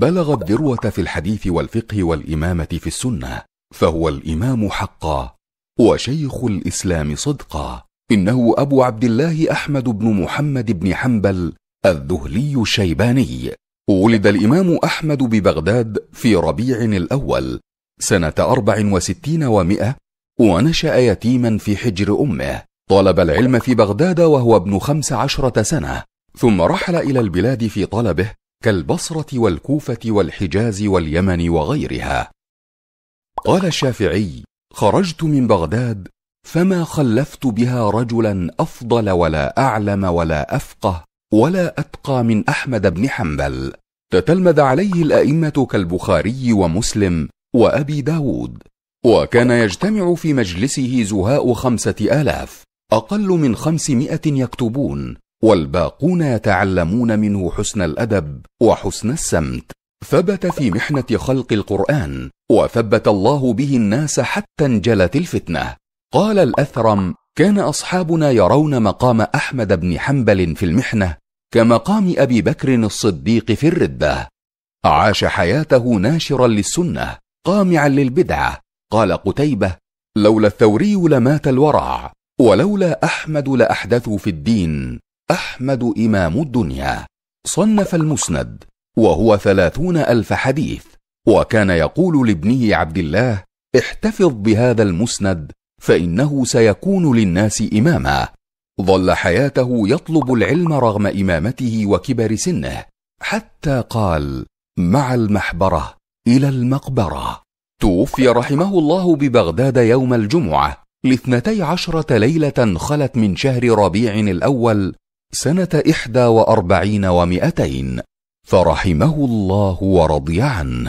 بلغ الذروه في الحديث والفقه والامامه في السنه فهو الامام حقا وشيخ الاسلام صدقا انه ابو عبد الله احمد بن محمد بن حنبل الذهلي الشيباني ولد الامام احمد ببغداد في ربيع الاول سنه اربع وستين ومائه ونشا يتيما في حجر امه طلب العلم في بغداد وهو ابن خمس عشره سنه ثم رحل الى البلاد في طلبه كالبصره والكوفه والحجاز واليمن وغيرها قال الشافعي خرجت من بغداد فما خلفت بها رجلا افضل ولا اعلم ولا افقه ولا اتقى من احمد بن حنبل تتلمذ عليه الائمه كالبخاري ومسلم وابي داود وكان يجتمع في مجلسه زهاء خمسه الاف اقل من خمسمائه يكتبون والباقون يتعلمون منه حسن الادب وحسن السمت ثبت في محنه خلق القران وثبت الله به الناس حتى انجلت الفتنه قال الاثرم كان اصحابنا يرون مقام احمد بن حنبل في المحنه كمقام ابي بكر الصديق في الرده عاش حياته ناشرا للسنه قامعا للبدعه قال قتيبه لولا الثوري لمات الورع ولولا احمد لاحدثوا في الدين أحمد إمام الدنيا صنف المسند وهو ثلاثون ألف حديث وكان يقول لابنه عبد الله احتفظ بهذا المسند فإنه سيكون للناس إماما ظل حياته يطلب العلم رغم إمامته وكبر سنه حتى قال مع المحبرة إلى المقبرة توفي رحمه الله ببغداد يوم الجمعة لاثنتي عشرة ليلة خلت من شهر ربيع الأول سنة إحدى وأربعين ومائتين فرحمه الله ورضي عنه